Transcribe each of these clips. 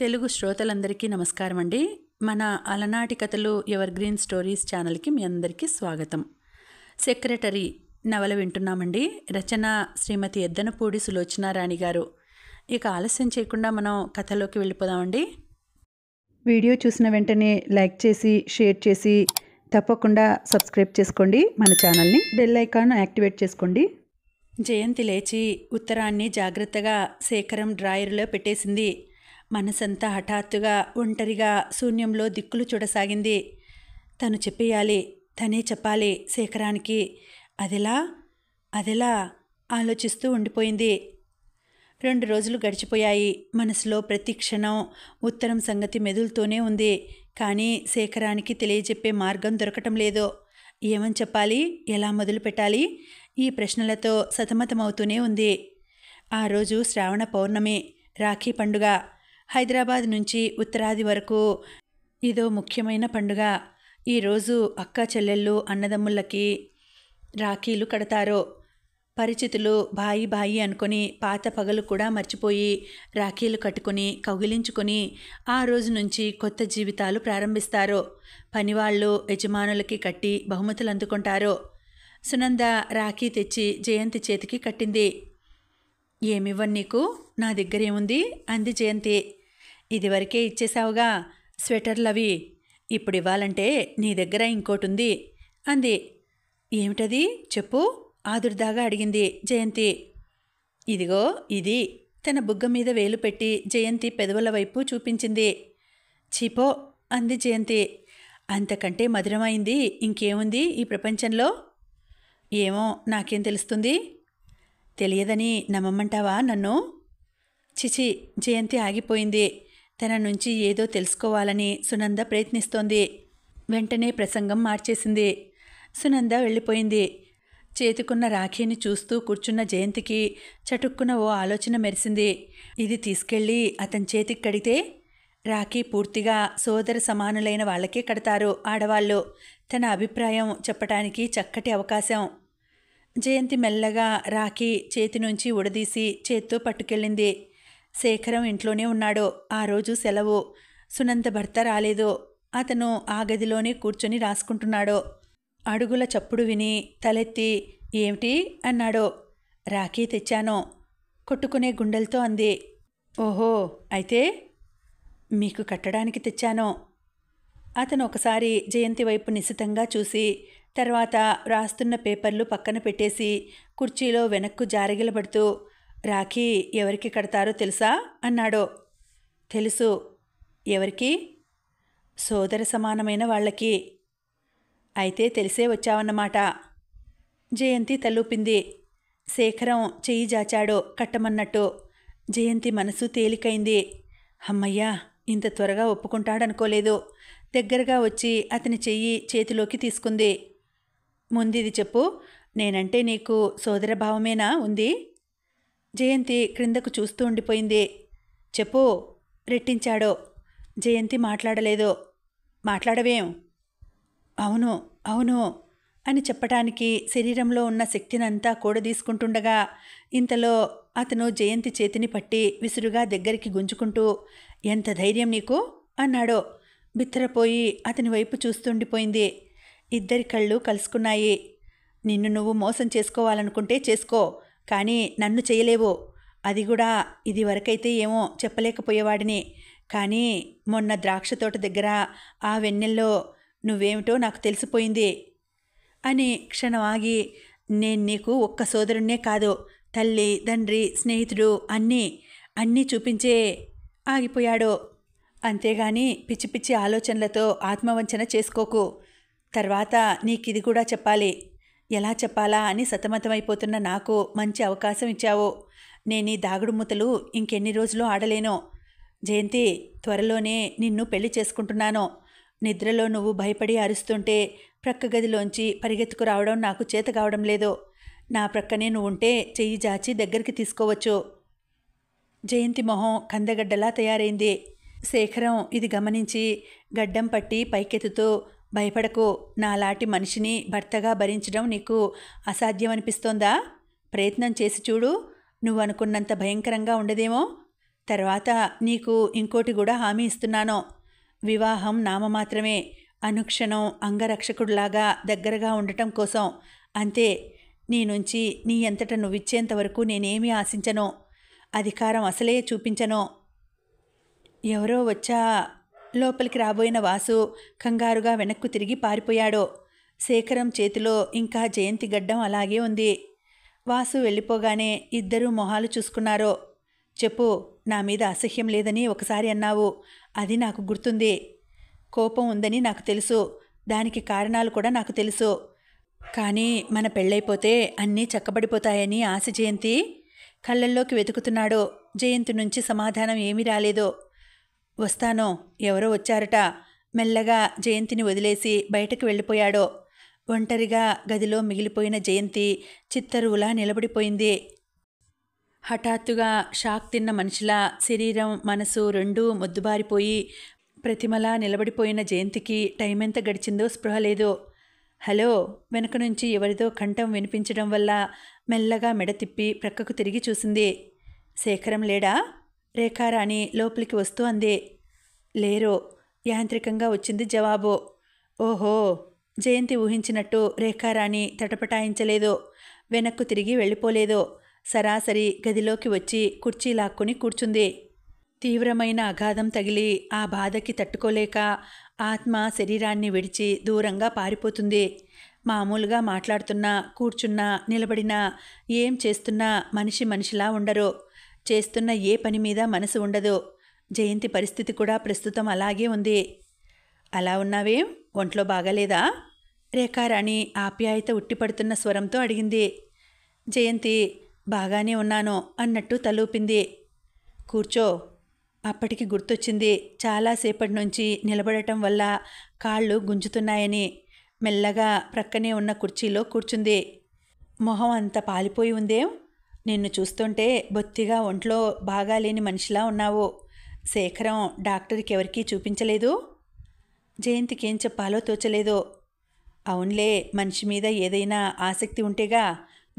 తెలుగు శ్రోతలందరికీ నమస్కారం అండి మన అలనాటి కథలు ఎవర్ గ్రీన్ స్టోరీస్ ఛానల్కి మీ అందరికీ స్వాగతం సెక్రటరీ నవల వింటున్నామండి రచన శ్రీమతి ఎద్దనపూడి సులోచనారాణి గారు ఇక ఆలస్యం చేయకుండా మనం కథలోకి వెళ్ళిపోదామండి వీడియో చూసిన వెంటనే లైక్ చేసి షేర్ చేసి తప్పకుండా సబ్స్క్రైబ్ చేసుకోండి మన ఛానల్ని బెల్ ఐకాన్ యాక్టివేట్ చేసుకోండి జయంతి లేచి ఉత్తరాన్ని జాగ్రత్తగా సేకరం డ్రాయర్లో పెట్టేసింది మనసంతా హఠాత్తుగా ఒంటరిగా శూన్యంలో దిక్కులు చూడసాగింది తను చెప్పేయాలి తనే చెప్పాలి శేఖరానికి అదెలా అదెలా ఆలోచిస్తూ ఉండిపోయింది రెండు రోజులు గడిచిపోయాయి మనసులో ప్రతి క్షణం ఉత్తరం సంగతి మెదులుతూనే ఉంది కానీ శేఖరానికి తెలియజెప్పే మార్గం దొరకటం లేదు ఏమని చెప్పాలి ఎలా మొదలు పెట్టాలి ఈ ప్రశ్నలతో సతమతమవుతూనే ఉంది ఆ రోజు శ్రావణ పౌర్ణమి రాఖీ పండుగ హైదరాబాద్ నుంచి ఉత్తరాది వరకు ఇదో ముఖ్యమైన పండుగ ఈరోజు అక్క చెల్లెళ్ళు అన్నదమ్ముళ్ళకి రాఖీలు కడతారు పరిచితులు బాయి బాయి అనుకుని పాత పగలు కూడా మర్చిపోయి రాఖీలు కట్టుకుని కౌగిలించుకుని ఆ రోజు నుంచి కొత్త జీవితాలు ప్రారంభిస్తారు పనివాళ్ళు యజమానులకి కట్టి బహుమతులు అందుకుంటారు సునంద రాఖీ తెచ్చి జయంతి చేతికి కట్టింది ఏమివ్వండి నీకు నా దగ్గరేముంది అంది జయంతి ఇదివరకే ఇచ్చేశావుగా స్వెటర్లవి ఇప్పుడు ఇవ్వాలంటే నీ దగ్గర ఇంకోటి ఉంది అంది ఏమిటది చెప్పు ఆదుర్దాగా అడిగింది జయంతి ఇదిగో ఇది తన బుగ్గ మీద వేలు పెట్టి జయంతి పెదవుల వైపు చూపించింది చీపో అంది జయంతి అంతకంటే మధురమైంది ఇంకేముంది ఈ ప్రపంచంలో ఏమో నాకేం తెలుస్తుంది తెలియదని నమ్మమంటావా నన్ను చిచి జయంతి ఆగిపోయింది తన నుంచి ఏదో తెలుసుకోవాలని సునంద ప్రయత్నిస్తోంది వెంటనే ప్రసంగం మార్చేసింది సునంద వెళ్ళిపోయింది చేతుకున్న రాఖీని చూస్తూ కూర్చున్న జయంతికి చటుక్కున ఓ ఆలోచన మెరిసింది ఇది తీసుకెళ్ళి అతని చేతికి కడితే రాఖీ పూర్తిగా సోదర సమానులైన వాళ్ళకే కడతారు ఆడవాళ్ళు తన అభిప్రాయం చెప్పటానికి చక్కటి అవకాశం జయంతి మెల్లగా రాఖీ చేతి నుంచి ఉడదీసి చేత్తో పట్టుకెళ్ళింది శేఖరం ఇంట్లోనే ఉన్నాడు ఆ రోజు సెలవు సునంత భర్త రాలేదు అతను ఆ గదిలోనే కూర్చొని రాసుకుంటున్నాడు అడుగుల చప్పుడు విని తలెత్తి ఏమిటి అన్నాడు రాఖీ తెచ్చాను కొట్టుకునే గుండెలతో అంది ఓహో అయితే మీకు కట్టడానికి తెచ్చాను అతను ఒకసారి జయంతి వైపు నిశితంగా చూసి తర్వాత రాస్తున్న పేపర్లు పక్కన పెట్టేసి కుర్చీలో వెనక్కు జారగిలబడుతూ రాఖీ ఎవరికి కడతారో తెలుసా అన్నాడో తెలుసు ఎవరికి సోదర సమానమైన వాళ్ళకి అయితే తెలిసే వచ్చావన్నమాట జయంతి తలూపింది శేఖరం చెయ్యి జాచాడో కట్టమన్నట్టు జయంతి మనసు తేలికైంది అమ్మయ్యా ఇంత త్వరగా ఒప్పుకుంటాడనుకోలేదు దగ్గరగా వచ్చి అతని చెయ్యి చేతిలోకి తీసుకుంది ముందిది చెప్పు నేనంటే నీకు సోదరభావమేనా ఉంది జయంతి క్రిందకు చూస్తూ ఉండిపోయింది చెప్పు రెట్టించాడో జయంతి మాట్లాడలేదు మాట్లాడవేం అవును అవును అని చెప్పటానికి శరీరంలో ఉన్న శక్తినంతా కూడదీసుకుంటుండగా ఇంతలో అతను జయంతి చేతిని పట్టి విసురుగా దగ్గరికి గుంజుకుంటూ ఎంత ధైర్యం నీకు అన్నాడో బిత్తరపోయి అతని వైపు చూస్తుండిపోయింది ఇద్దరి కళ్ళు కలుసుకున్నాయి నిన్ను నువ్వు మోసం చేసుకోవాలనుకుంటే చేసుకో కానీ నన్ను చేయలేవు అది కూడా ఇది వరకైతే ఏమో చెప్పలేకపోయేవాడిని కానీ మొన్న ద్రాక్ష తోట దగ్గర ఆ వెన్నెల్లో నువ్వేమిటో నాకు తెలిసిపోయింది అని క్షణం ఆగి నేను నీకు ఒక్క సోదరుణ్ణే కాదు తల్లి తండ్రి స్నేహితుడు అన్నీ అన్నీ చూపించే ఆగిపోయాడు అంతేగాని పిచ్చి పిచ్చి ఆలోచనలతో ఆత్మవంచన చేసుకోకు తర్వాత నీకు ఇది కూడా చెప్పాలి ఎలా చెప్పాలా అని సతమతమైపోతున్న నాకు మంచి అవకాశం ఇచ్చావు నేను ఈ దాగుడు మూతలు ఇంకెన్ని రోజులు ఆడలేను జయంతి త్వరలోనే నిన్ను పెళ్లి చేసుకుంటున్నాను నిద్రలో నువ్వు భయపడి అరుస్తుంటే ప్రక్క గదిలోంచి పరిగెత్తుకు రావడం నాకు చేత కావడం లేదు నా ప్రక్కనే నువ్వు ఉంటే చెయ్యి జాచి దగ్గరికి తీసుకోవచ్చు జయంతి మొహం కందగడ్డలా తయారైంది శేఖరం ఇది గమనించి గడ్డం పట్టి పైకెత్తుతూ భయపడకు నాలాంటి మనిషిని భర్తగా భరించడం నీకు అసాధ్యం అనిపిస్తోందా ప్రయత్నం చేసి చూడు నువ్వు అనుకున్నంత భయంకరంగా ఉండదేమో తర్వాత నీకు ఇంకోటి కూడా హామీ ఇస్తున్నాను వివాహం నామమాత్రమే అనుక్షణం అంగరక్షకుడిలాగా దగ్గరగా ఉండటం కోసం అంతే నీ నుంచి నీ ఎంతట నువ్విచ్చేంత వరకు నేనేమీ ఆశించను అధికారం అసలే చూపించను ఎవరో వచ్చా లోపలికి రాబోయిన వాసు కంగారుగా వెనక్కు తిరిగి పారిపోయాడు శేఖరం చేతిలో ఇంకా జయంతి గడ్డం అలాగే ఉంది వాసు వెళ్ళిపోగానే ఇద్దరూ మొహాలు చూసుకున్నారు చెప్పు నా మీద అసహ్యం లేదని ఒకసారి అన్నావు అది నాకు గుర్తుంది కోపం ఉందని నాకు తెలుసు దానికి కారణాలు కూడా నాకు తెలుసు కానీ మన పెళ్ళైపోతే అన్నీ చక్కబడిపోతాయని ఆశ జయంతి కళ్ళల్లోకి వెతుకుతున్నాడు జయంతి నుంచి సమాధానం ఏమీ రాలేదు వస్తానో ఎవరో వచ్చారట మెల్లగా జయంతిని వదిలేసి బయటకు వెళ్ళిపోయాడో ఒంటరిగా గదిలో మిగిలిపోయిన జయంతి చిత్తరువులా నిలబడిపోయింది హఠాత్తుగా షాక్ తిన్న మనిషిలా శరీరం మనసు రెండూ మొద్దుబారిపోయి ప్రతిమలా నిలబడిపోయిన జయంతికి టైం ఎంత గడిచిందో స్పృహ లేదు హలో వెనక నుంచి ఎవరిదో కంఠం వినిపించడం వల్ల మెల్లగా మెడ తిప్పి ప్రక్కకు తిరిగి చూసింది శేఖరం లేడా రేఖారాణి లోపలికి వస్తూ అంది లేరో యాంత్రికంగా వచ్చింది జవాబు ఓహో జయంతి ఊహించినట్టు రేఖారాణి తటపటాయించలేదో వెనక్కు తిరిగి వెళ్ళిపోలేదో సరాసరి గదిలోకి వచ్చి కుర్చీ లాక్కుని కూర్చుంది తీవ్రమైన అగాధం తగిలి ఆ బాధకి తట్టుకోలేక ఆత్మ శరీరాన్ని విడిచి దూరంగా పారిపోతుంది మామూలుగా మాట్లాడుతున్నా కూర్చున్నా నిలబడినా ఏం చేస్తున్నా మనిషి మనిషిలా ఉండరు చేస్తున్న ఏ పని మీద మనసు ఉండదు జయంతి పరిస్థితి కూడా ప్రస్తుతం అలాగే ఉంది అలా ఉన్నావేం ఒంట్లో బాగాలేదా రేఖారాణి ఆప్యాయత ఉట్టిపడుతున్న స్వరంతో అడిగింది జయంతి బాగానే ఉన్నాను అన్నట్టు తలూపింది కూర్చో అప్పటికి గుర్తొచ్చింది చాలాసేపటి నుంచి నిలబడటం వల్ల కాళ్ళు గుంజుతున్నాయని మెల్లగా ప్రక్కనే ఉన్న కుర్చీలో కూర్చుంది మొహం అంత పాలిపోయి ఉందేం నిన్ను చూస్తుంటే బొత్తిగా ఒంట్లో బాగాలేని మనిషిలా ఉన్నావు శేఖరం డాక్టర్కి ఎవరికీ చూపించలేదు జయంతికి ఏం చెప్పాలో తోచలేదు అవునులే మనిషి మీద ఏదైనా ఆసక్తి ఉంటేగా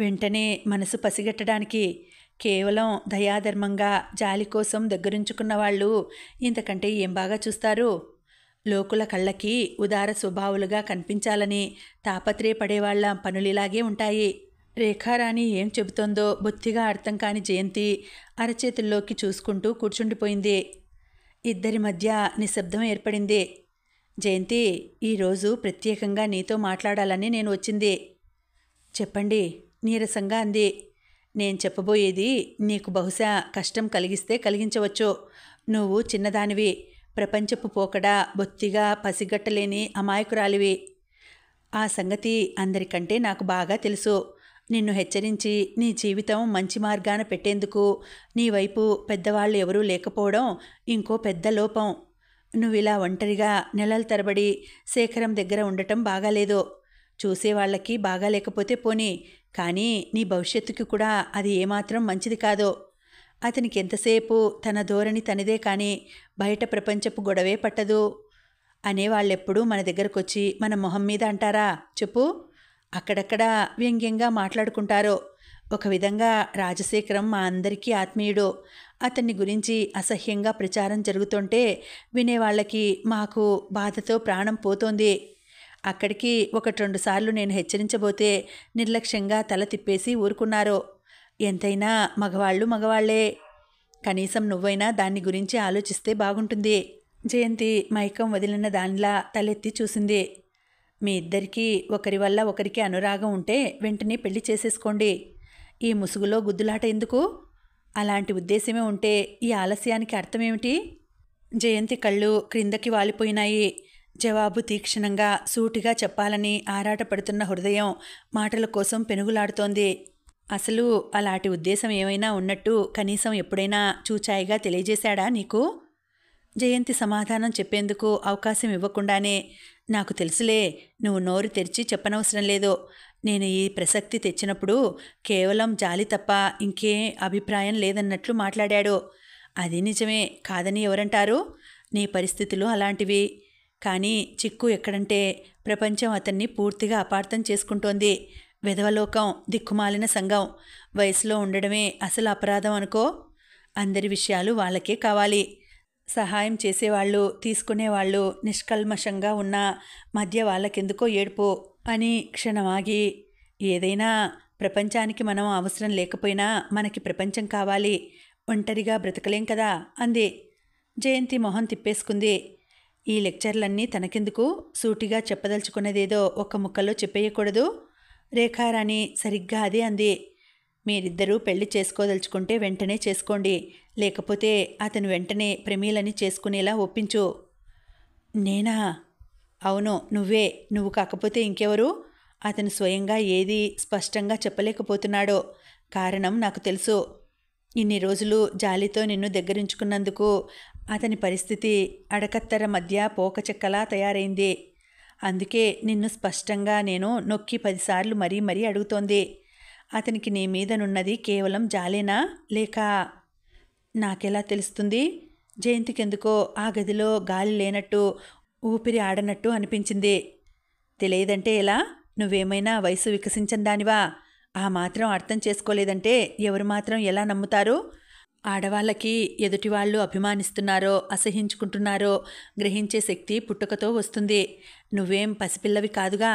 వెంటనే మనసు పసిగట్టడానికి కేవలం దయాధర్మంగా జాలి కోసం దగ్గరుంచుకున్న వాళ్ళు ఇంతకంటే ఏం బాగా చూస్తారు లోకుల కళ్ళకి ఉదార స్వభావులుగా కనిపించాలని తాపత్రయపడేవాళ్ల పనులిలాగే ఉంటాయి రేఖారాణి ఏం చెబుతోందో బొత్తిగా అర్థం కాని జయంతి అరచేతుల్లోకి చూసుకుంటూ కూర్చుండిపోయింది ఇద్దరి మధ్య నిశ్శబ్దం ఏర్పడింది జయంతి ఈరోజు ప్రత్యేకంగా నీతో మాట్లాడాలని నేను వచ్చింది చెప్పండి నీరసంగా అంది నేను చెప్పబోయేది నీకు బహుశా కష్టం కలిగిస్తే కలిగించవచ్చు నువ్వు చిన్నదానివి ప్రపంచపు పోకడా బొత్తిగా పసిగట్టలేని అమాయకురాలివి ఆ సంగతి అందరికంటే నాకు బాగా తెలుసు నిన్ను హెచ్చరించి నీ జీవితం మంచి మార్గాన పెట్టేందుకు నీ వైపు పెద్దవాళ్ళు ఎవరూ లేకపోవడం ఇంకో పెద్ద లోపం నువ్వు ఇలా ఒంటరిగా నెలల తరబడి శేఖరం దగ్గర ఉండటం బాగాలేదు చూసేవాళ్ళకి బాగా లేకపోతే పోనీ కానీ నీ భవిష్యత్తుకి కూడా అది ఏమాత్రం మంచిది కాదు అతనికి ఎంతసేపు తన ధోరణి తనదే కానీ బయట ప్రపంచపు గొడవే పట్టదు అనేవాళ్ళెప్పుడూ మన దగ్గరకొచ్చి మన మొహం మీద అంటారా చెప్పు అక్కడక్కడ వ్యంగ్యంగా మాట్లాడుకుంటారో ఒక విధంగా రాజశేఖరం మా అందరికీ ఆత్మీయుడు అతన్ని గురించి అసహ్యంగా ప్రచారం జరుగుతుంటే వినేవాళ్ళకి మాకు బాధతో ప్రాణం పోతోంది అక్కడికి ఒకటి రెండు సార్లు నేను హెచ్చరించబోతే నిర్లక్ష్యంగా తల తిప్పేసి ఊరుకున్నారు ఎంతైనా మగవాళ్ళు మగవాళ్లే కనీసం నువ్వైనా దాన్ని గురించి ఆలోచిస్తే బాగుంటుంది జయంతి మైకం వదిలిన దానిలా తలెత్తి చూసింది మీ ఇద్దరికీ ఒకరి వల్ల ఒకరికి అనురాగం ఉంటే వెంటనే పెళ్లి చేసేసుకోండి ఈ ముసుగులో గుద్దులాట ఎందుకు అలాంటి ఉద్దేశమే ఉంటే ఈ ఆలస్యానికి అర్థమేమిటి జయంతి కళ్ళు క్రిందకి వాలిపోయినాయి జవాబు తీక్షణంగా సూటిగా చెప్పాలని ఆరాటపడుతున్న హృదయం మాటల కోసం పెనుగులాడుతోంది అసలు అలాంటి ఉద్దేశం ఏమైనా ఉన్నట్టు కనీసం ఎప్పుడైనా చూచాయిగా తెలియజేశాడా నీకు జయంతి సమాధానం చెప్పేందుకు అవకాశం ఇవ్వకుండానే నాకు తెలుసులే నువ్వు నోరు తెరిచి చెప్పనవసరం లేదు నేను ఈ ప్రసక్తి తెచ్చినప్పుడు కేవలం జాలి తప్ప ఇంకే అభిప్రాయం లేదన్నట్లు మాట్లాడాడు అది నిజమే కాదని ఎవరంటారు నీ పరిస్థితులు అలాంటివి కానీ చిక్కు ఎక్కడంటే ప్రపంచం అతన్ని పూర్తిగా అపార్థం చేసుకుంటోంది విధవలోకం దిక్కుమాలిన సంఘం వయసులో ఉండడమే అసలు అపరాధం అనుకో అందరి విషయాలు వాళ్ళకే కావాలి సహాయం చేసేవాళ్ళు తీసుకునేవాళ్ళు నిష్కల్మషంగా ఉన్న మధ్య వాళ్ళకెందుకో ఏడుపు అని క్షణమాగి ఏదైనా ప్రపంచానికి మనం అవసరం లేకపోయినా మనకి ప్రపంచం కావాలి ఒంటరిగా బ్రతకలేం కదా అంది జయంతి మొహం తిప్పేసుకుంది ఈ లెక్చర్లన్నీ తనకెందుకు సూటిగా చెప్పదలుచుకున్నదేదో ఒక ముక్కలో చెప్పేయకూడదు రేఖారాణి సరిగ్గా అదే అంది మీరిద్దరూ పెళ్లి చేసుకోదలుచుకుంటే వెంటనే చేసుకోండి లేకపోతే అతను వెంటనే ప్రమీలని చేసుకునేలా ఒప్పించు నేనా అవును నువ్వే నువ్వు కాకపోతే ఇంకెవరు అతను స్వయంగా ఏది స్పష్టంగా చెప్పలేకపోతున్నాడో కారణం నాకు తెలుసు ఇన్ని రోజులు జాలితో నిన్ను దగ్గరించుకున్నందుకు అతని పరిస్థితి అడకత్తర మధ్య పోకచెక్కలా తయారైంది అందుకే నిన్ను స్పష్టంగా నేను నొక్కి పదిసార్లు మరీ మరీ అడుగుతోంది అతనికి నీ మీదనున్నది కేవలం జాలేనా లేక నాకెలా తెలుస్తుంది జయంతికెందుకో ఆ గదిలో గాలి లేనట్టు ఊపిరి ఆడనట్టు అనిపించింది తెలియదంటే ఎలా నువ్వేమైనా వయసు వికసించందానివా ఆ మాత్రం అర్థం చేసుకోలేదంటే ఎవరు మాత్రం ఎలా నమ్ముతారు ఆడవాళ్ళకి ఎదుటివాళ్ళు అభిమానిస్తున్నారో అసహించుకుంటున్నారో గ్రహించే శక్తి పుట్టుకతో వస్తుంది నువ్వేం పసిపిల్లవి కాదుగా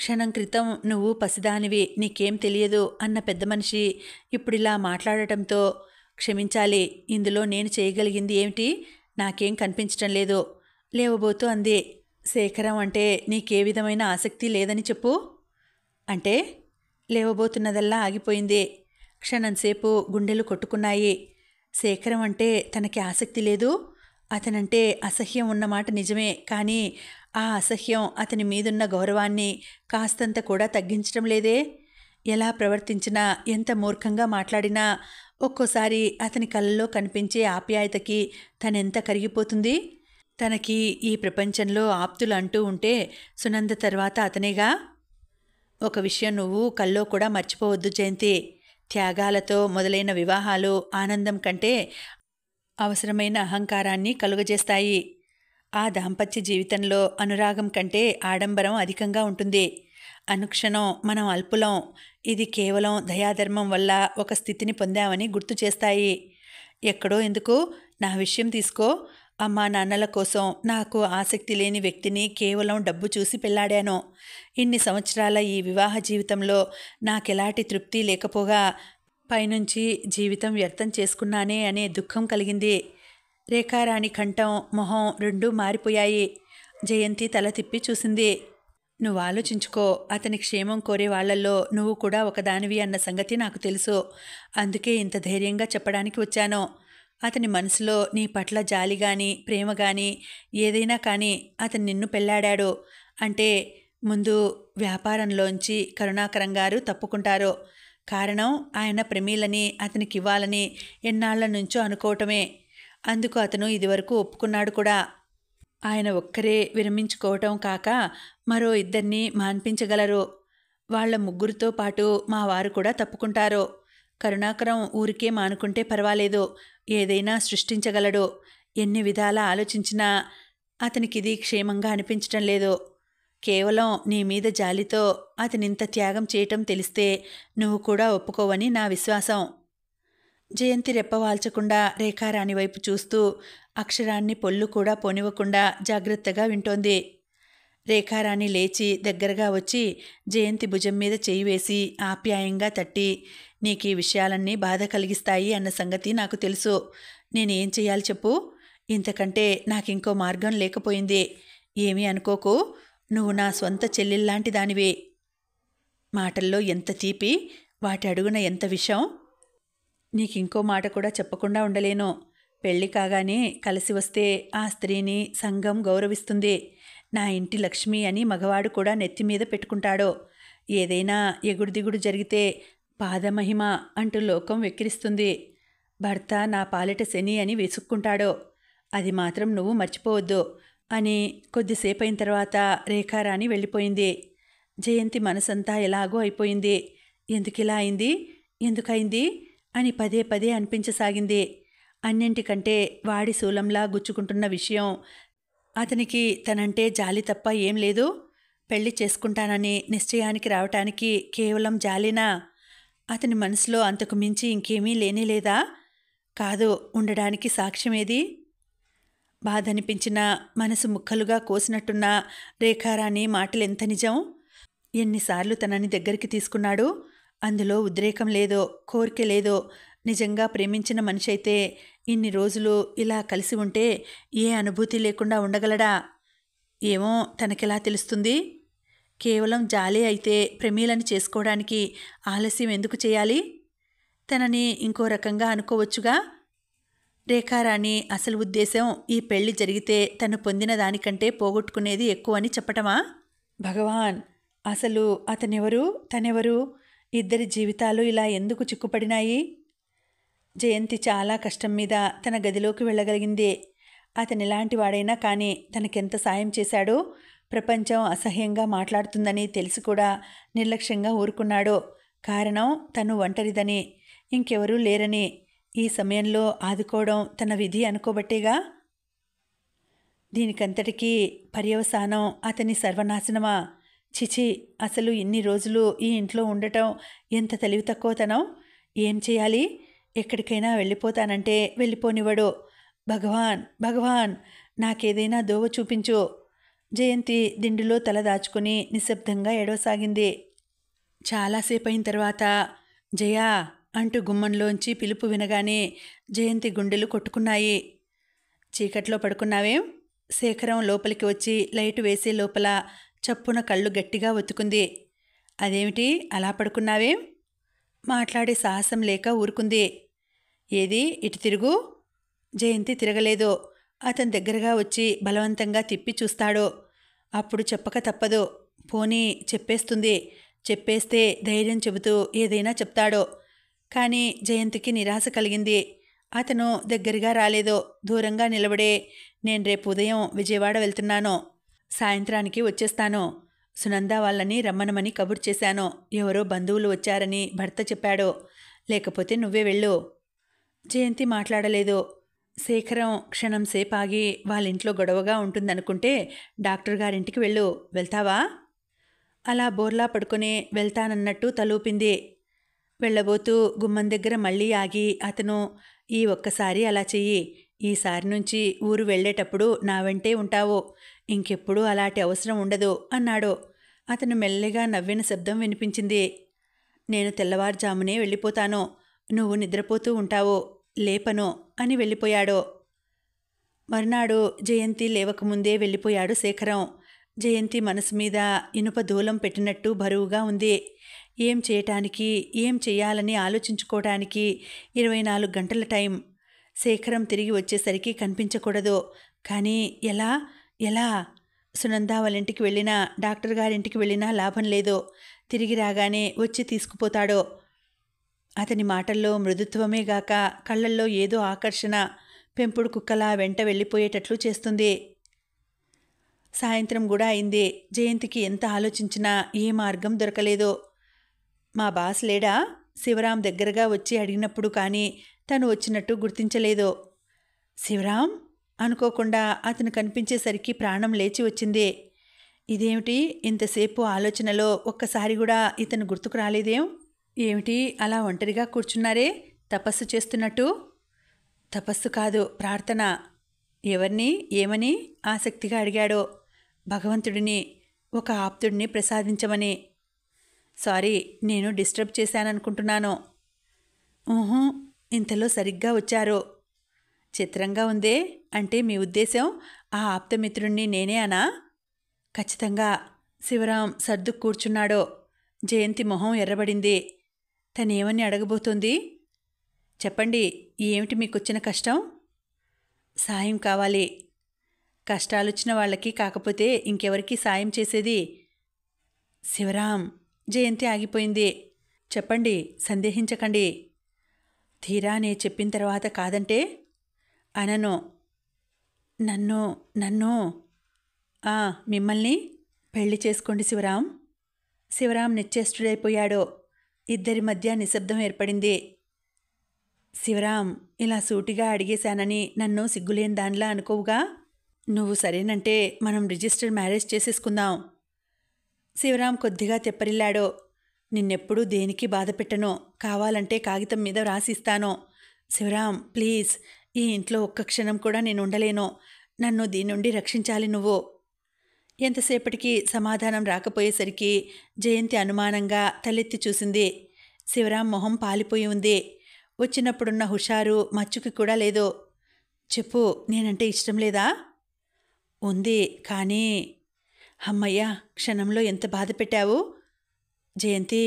క్షణం క్రితం నువ్వు పసిదానివి నీకేం తెలియదు అన్న పెద్ద మనిషి ఇప్పుడిలా మాట్లాడటంతో క్షమించాలి ఇందులో నేను చేయగలిగింది ఏమిటి నాకేం కనిపించటం లేదు లేవబోతూ అంది శేఖరం అంటే నీకే విధమైన ఆసక్తి లేదని చెప్పు అంటే లేవబోతున్నదల్లా ఆగిపోయింది క్షణంసేపు గుండెలు కొట్టుకున్నాయి శేఖరం అంటే తనకి ఆసక్తి లేదు అతనంటే అసహ్యం ఉన్నమాట నిజమే కానీ ఆ అసహ్యం అతని మీదున్న గౌరవాన్ని కాస్తంత కూడా తగ్గించడం లేదే ఎలా ప్రవర్తించినా ఎంత మూర్ఖంగా మాట్లాడినా ఒక్కోసారి అతని కళ్ళలో కనిపించే ఆప్యాయతకి తనెంత కరిగిపోతుంది తనకి ఈ ప్రపంచంలో ఆప్తులు అంటూ ఉంటే సునంద తర్వాత అతనేగా ఒక విషయం నువ్వు కల్లో కూడా మర్చిపోవద్దు జయంతి త్యాగాలతో మొదలైన వివాహాలు ఆనందం కంటే అవసరమైన అహంకారాన్ని కలుగజేస్తాయి ఆ దాంపత్య జీవితంలో అనురాగం కంటే ఆడంబరం అధికంగా ఉంటుంది అనుక్షణం మనం అల్పులం ఇది కేవలం దయాధర్మం వల్ల ఒక స్థితిని పొందామని గుర్తు చేస్తాయి ఎక్కడో ఎందుకు నా విషయం తీసుకో అమ్మా నాన్నల కోసం నాకు ఆసక్తి లేని వ్యక్తిని కేవలం డబ్బు చూసి పెళ్లాడాను ఇన్ని సంవత్సరాల ఈ వివాహ జీవితంలో నాకెలాంటి తృప్తి లేకపోగా పైనుంచి జీవితం వ్యర్థం చేసుకున్నానే అనే దుఃఖం కలిగింది రేఖారాణి కంఠం మొహం రెండూ మారిపోయాయి జయంతి తల తిప్పి చూసింది నువ్వు ఆలోచించుకో అతని క్షేమం కోరే వాళ్ళల్లో నువ్వు కూడా ఒకదానివి అన్న సంగతి నాకు తెలుసు అందుకే ఇంత ధైర్యంగా చెప్పడానికి వచ్చాను అతని మనసులో నీ పట్ల జాలి కానీ ప్రేమ కానీ ఏదైనా కానీ అతను నిన్ను పెళ్ళాడాడు అంటే ముందు వ్యాపారంలోంచి కరుణాకరం గారు తప్పుకుంటారు కారణం ఆయన ప్రమీలని అతనికి ఇవ్వాలని ఎన్నాళ్ల నుంచో అనుకోవటమే అందుకు అతను ఇదివరకు ఒప్పుకున్నాడు కూడా ఆయన ఒక్కరే విరమించుకోవటం కాక మరో ఇద్దరిని మాన్పించగలరు వాళ్ల ముగ్గురితో పాటు మా వారు కూడా తప్పుకుంటారు కరుణాకరం ఊరికే మానుకుంటే పర్వాలేదు ఏదైనా సృష్టించగలడు ఎన్ని విధాల ఆలోచించినా అతనికిది క్షేమంగా అనిపించటం లేదు కేవలం నీ మీద జాలితో అతనింత త్యాగం చేయటం తెలిస్తే నువ్వు కూడా ఒప్పుకోవని నా విశ్వాసం జయంతి రెప్పవాల్చకుండా రేఖారాణి వైపు చూస్తూ అక్షరాన్ని పొల్లు కూడా పొనివ్వకుండా జాగ్రత్తగా వింటోంది రేఖారాణి లేచి దగ్గరగా వచ్చి జయంతి భుజం మీద చేయి వేసి ఆప్యాయంగా తట్టి నీకు ఈ విషయాలన్నీ బాధ కలిగిస్తాయి అన్న సంగతి నాకు తెలుసు నేనేం చేయాలి చెప్పు ఇంతకంటే నాకింకో మార్గం లేకపోయింది ఏమీ అనుకోకు నువ్వు నా సొంత చెల్లెల్లాంటి దానివే మాటల్లో ఎంత తీపి వాటి అడుగున ఎంత విషం నీకు ఇంకో మాట కూడా చెప్పకుండా ఉండలేను పెళ్ళి కాగానే కలిసి వస్తే ఆ స్త్రీని సంఘం గౌరవిస్తుంది నా ఇంటి లక్ష్మి అని మగవాడు కూడా నెత్తి మీద పెట్టుకుంటాడో ఏదైనా ఎగుడుదిగుడు జరిగితే పాదమహిమ అంటూ లోకం వెక్కిరిస్తుంది భర్త నా పాలిట శని అని వేసుక్కుంటాడో అది మాత్రం నువ్వు మర్చిపోవద్దు అని కొద్దిసేపు అయిన తర్వాత రేఖారాణి వెళ్ళిపోయింది జయంతి మనసంతా ఎలాగో అయిపోయింది ఎందుకిలా అయింది ఎందుకైంది అని పదే పదే అనిపించసాగింది అన్నింటికంటే వాడి శూలంలా గుచ్చుకుంటున్న విషయం అతనికి తనంటే జాలి తప్ప ఏం లేదు పెళ్లి చేసుకుంటానని నిశ్చయానికి రావటానికి కేవలం జాలినా అతని మనసులో అంతకు మించి ఇంకేమీ లేనే లేదా కాదు ఉండడానికి సాక్ష్యమేది బాధ అనిపించిన మనసు ముక్కలుగా కోసినట్టున్న రేఖారాణి మాటలు ఎంత నిజం ఎన్నిసార్లు తనని దగ్గరికి తీసుకున్నాడు అందులో ఉద్రేకం లేదో కోరిక లేదో నిజంగా ప్రేమించిన మనిషి అయితే ఇన్ని రోజులు ఇలా కలిసి ఉంటే ఏ అనుభూతి లేకుండా ఉండగలడా ఏమో తనకెలా తెలుస్తుంది కేవలం జాలే అయితే ప్రమీలను చేసుకోవడానికి ఆలస్యం ఎందుకు చేయాలి తనని ఇంకో రకంగా అనుకోవచ్చుగా రేఖారాణి అసలు ఉద్దేశం ఈ పెళ్లి జరిగితే తను పొందిన దానికంటే పోగొట్టుకునేది ఎక్కువని చెప్పటమా భగవాన్ అసలు అతనెవరు తనెవరు ఇద్దరి జీవితాలు ఇలా ఎందుకు చిక్కుపడినాయి జయంతి చాలా కష్టం మీద తన గదిలోకి వెళ్ళగలిగింది అతని లాంటి వాడైనా కానీ తనకెంత సాయం చేశాడో ప్రపంచం అసహ్యంగా మాట్లాడుతుందని తెలిసి కూడా నిర్లక్ష్యంగా ఊరుకున్నాడు కారణం తను ఒంటరిదని ఇంకెవరూ లేరని ఈ సమయంలో ఆదుకోవడం తన విధి అనుకోబట్టేగా దీనికంతటికీ పర్యవసానం అతని సర్వనాశనమా చిచి అసలు ఇన్ని రోజులు ఈ ఇంట్లో ఉండటం ఎంత తెలివి తక్కువతనం ఏం చేయాలి ఎక్కడికైనా వెళ్ళిపోతానంటే వెళ్ళిపోనివ్వడు భగవాన్ భగవాన్ నాకేదైనా దోవ చూపించు జయంతి దిండులో తల దాచుకుని నిశ్శబ్దంగా ఎడవసాగింది చాలాసేపు అయిన తర్వాత జయా అంటూ గుమ్మంలోంచి పిలుపు వినగానే జయంతి గుండెలు కొట్టుకున్నాయి చీకట్లో పడుకున్నావేం శేఖరం లోపలికి వచ్చి లైట్ వేసే లోపల చప్పున కళ్ళు గట్టిగా ఒత్తుకుంది అదేమిటి అలా పడుకున్నావేం మాట్లాడే సాహసం లేక ఊరుకుంది ఏది ఇటు తిరుగు జయంతి తిరగలేదు అతని దగ్గరగా వచ్చి బలవంతంగా తిప్పి చూస్తాడు అప్పుడు చెప్పక తప్పదు పోనీ చెప్పేస్తుంది చెప్పేస్తే ధైర్యం చెబుతూ ఏదైనా చెప్తాడో కానీ జయంతికి నిరాశ కలిగింది అతను దగ్గరగా రాలేదు దూరంగా నిలబడే నేను రేపు ఉదయం విజయవాడ వెళ్తున్నాను సాయంత్రానికి వచ్చేస్తాను సునంద వాళ్ళని రమ్మనమని కబుర్ చేశాను ఎవరో బంధువులు వచ్చారని భర్త చెప్పాడు లేకపోతే నువ్వే వెళ్ళు జయంతి మాట్లాడలేదు శేఖరం క్షణం సేపు ఆగి వాళ్ళింట్లో గొడవగా ఉంటుందనుకుంటే డాక్టర్ గారింటికి వెళ్ళు వెళ్తావా అలా బోర్లా పడుకుని వెళ్తానన్నట్టు తలూపింది వెళ్ళబోతూ గుమ్మం దగ్గర మళ్ళీ ఆగి అతను ఈ ఒక్కసారి అలా చెయ్యి ఈసారి నుంచి ఊరు వెళ్ళేటప్పుడు నా వెంటే ఉంటావో ఇంకెప్పుడూ అలాంటి అవసరం ఉండదు అన్నాడు అతను మెల్లగా నవ్విన శబ్దం వినిపించింది నేను తెల్లవారుజామునే వెళ్ళిపోతాను నువ్వు నిద్రపోతూ ఉంటావో లేపను అని వెళ్ళిపోయాడు మర్నాడు జయంతి లేవకముందే వెళ్ళిపోయాడు శేఖరం జయంతి మనసు మీద ఇనుప దూలం పెట్టినట్టు బరువుగా ఉంది ఏం చేయటానికి ఏం చేయాలని ఆలోచించుకోవటానికి ఇరవై నాలుగు గంటల టైం శేఖరం తిరిగి వచ్చేసరికి కనిపించకూడదు కానీ ఎలా ఎలా సునంద వాళ్ళ ఇంటికి వెళ్ళినా డాక్టర్ గారింటికి వెళ్ళినా లాభం లేదు తిరిగి రాగానే వచ్చి తీసుకుపోతాడో అతని మాటల్లో మృదుత్వమే గాక కళ్ళల్లో ఏదో ఆకర్షణ పెంపుడు కుక్కలా వెంట వెళ్ళిపోయేటట్లు చేస్తుంది సాయంత్రం కూడా అయింది జయంతికి ఎంత ఆలోచించినా ఏ మార్గం దొరకలేదు మా బాస్ లేడా శివరాం దగ్గరగా వచ్చి అడిగినప్పుడు కానీ తను వచ్చినట్టు గుర్తించలేదు శివరాం అనుకోకుండా అతను కనిపించేసరికి ప్రాణం లేచి వచ్చింది ఇదేమిటి ఇంతసేపు ఆలోచనలో ఒక్కసారి కూడా ఇతను గుర్తుకు రాలేదేం ఏమిటి అలా ఒంటరిగా కూర్చున్నారే తపస్సు చేస్తున్నట్టు తపస్సు కాదు ప్రార్థన ఎవరిని ఏమని ఆసక్తిగా అడిగాడో భగవంతుడిని ఒక ఆప్తుడిని ప్రసాదించమని సారీ నేను డిస్టర్బ్ చేశాననుకుంటున్నాను ఊహూ ఇంతలో సరిగ్గా వచ్చారో చిత్రంగా ఉందే అంటే మీ ఉద్దేశం ఆ ఆప్తమిత్రుణ్ణి నేనే అనా ఖచ్చితంగా శివరాం సర్దు కూర్చున్నాడో జయంతి మొహం ఎర్రబడింది తనేమని అడగబోతుంది చెప్పండి ఏమిటి మీకొచ్చిన కష్టం సాయం కావాలి కష్టాలొచ్చిన వాళ్ళకి కాకపోతే ఇంకెవరికి సాయం చేసేది శివరాం జయంతి ఆగిపోయింది చెప్పండి సందేహించకండి తీరా నే చెప్పిన తర్వాత కాదంటే అనను నన్ను నన్ను మిమ్మల్ని పెళ్లి చేసుకోండి శివరాం శివరాం నిశ్చేష్టుడైపోయాడో ఇద్దరి మధ్య నిశ్శబ్దం ఏర్పడింది శివరాం ఇలా సూటిగా అడిగేశానని నన్ను సిగ్గులేని దానిలా అనుకోవుగా నువ్వు సరేనంటే మనం రిజిస్టర్ మ్యారేజ్ చేసేసుకుందాం శివరాం కొద్దిగా తెప్పరిల్లాడో నిన్నెప్పుడూ దేనికి బాధ పెట్టనో కావాలంటే కాగితం మీద రాసిస్తానో శివరాం ప్లీజ్ ఈ ఇంట్లో ఒక్క క్షణం కూడా నేను ఉండలేను నన్ను దీని నుండి రక్షించాలి నువ్వు ఎంతసేపటికి సమాధానం రాకపోయేసరికి జయంతి అనుమానంగా తలెత్తి చూసింది శివరాం మొహం పాలిపోయి ఉంది వచ్చినప్పుడున్న హుషారు మచ్చుకి కూడా లేదు చెప్పు నేనంటే ఇష్టం లేదా ఉంది కానీ అమ్మయ్యా క్షణంలో ఎంత బాధ పెట్టావు జయంతి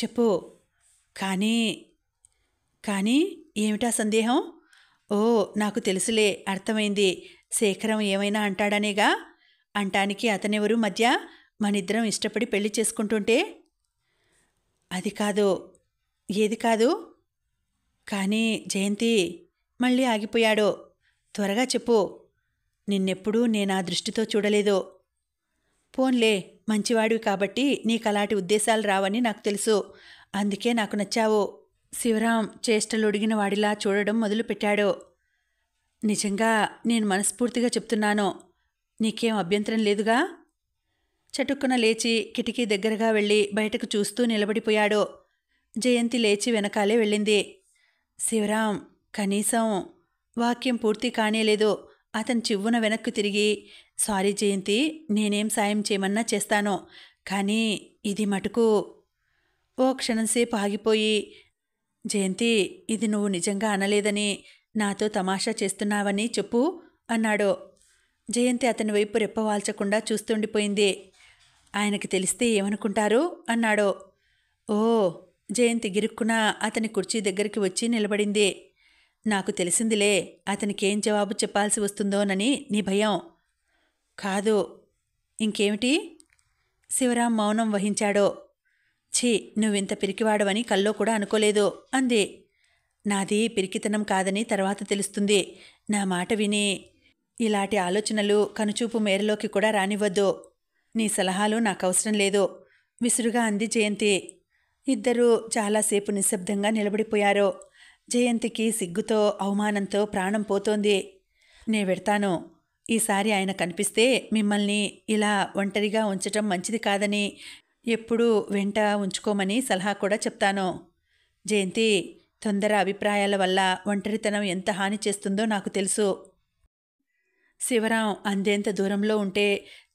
చెప్పు కానీ కానీ ఏమిటా సందేహం ఓ నాకు తెలుసులే అర్థమైంది శేఖరం ఏమైనా అంటాడనేగా అంటానికి అతనెవరూ మధ్య మనిద్దరం ఇష్టపడి పెళ్లి చేసుకుంటుంటే అది కాదు ఏది కాదు కానీ జయంతి మళ్ళీ ఆగిపోయాడు త్వరగా చెప్పు నిన్నెప్పుడూ నేను ఆ దృష్టితో చూడలేదు పోన్లే మంచివాడివి కాబట్టి నీకు అలాంటి ఉద్దేశాలు రావని నాకు తెలుసు అందుకే నాకు నచ్చావు శివరాం చేష్టలు ఉడిగిన వాడిలా చూడడం మొదలుపెట్టాడు నిజంగా నేను మనస్ఫూర్తిగా చెప్తున్నాను నీకేం అభ్యంతరం లేదుగా చటుక్కున లేచి కిటికీ దగ్గరగా వెళ్ళి బయటకు చూస్తూ నిలబడిపోయాడు జయంతి లేచి వెనకాలే వెళ్ళింది శివరాం కనీసం వాక్యం పూర్తి కానేలేదు అతను చివ్వున వెనక్కు తిరిగి సారీ జయంతి నేనేం సాయం చేయమన్నా చేస్తాను కానీ ఇది మటుకు ఓ క్షణంసేపు ఆగిపోయి జయంతి ఇది నువ్వు నిజంగా అనలేదని నాతో తమాషా చేస్తున్నావని చెప్పు అన్నాడు జయంతి అతని వైపు రెప్పవాల్చకుండా చూస్తుండిపోయింది ఆయనకి తెలిస్తే ఏమనుకుంటారు అన్నాడు ఓ జయంతి గిరుక్కున అతని కుర్చీ దగ్గరికి వచ్చి నిలబడింది నాకు తెలిసిందిలే అతనికేం జవాబు చెప్పాల్సి వస్తుందోనని నీ భయం కాదు ఇంకేమిటి శివరాం మౌనం వహించాడో ఛీ నువ్వింత పిరికివాడవని కల్లో కూడా అనుకోలేదు అంది నాది పిరికితనం కాదని తర్వాత తెలుస్తుంది నా మాట విని ఇలాంటి ఆలోచనలు కనుచూపు మేరలోకి కూడా రానివ్వద్దు నీ సలహాలు నాకు అవసరం లేదు విసురుగా అంది జయంతి ఇద్దరూ చాలాసేపు నిశ్శబ్దంగా నిలబడిపోయారు జయంతికి సిగ్గుతో అవమానంతో ప్రాణం పోతోంది నే పెడతాను ఈసారి ఆయన కనిపిస్తే మిమ్మల్ని ఇలా ఒంటరిగా ఉంచటం మంచిది కాదని ఎప్పుడూ వెంట ఉంచుకోమని సలహా కూడా చెప్తాను జయంతి తొందర అభిప్రాయాల వల్ల ఒంటరితనం ఎంత హాని చేస్తుందో నాకు తెలుసు శివరాం అందేంత దూరంలో ఉంటే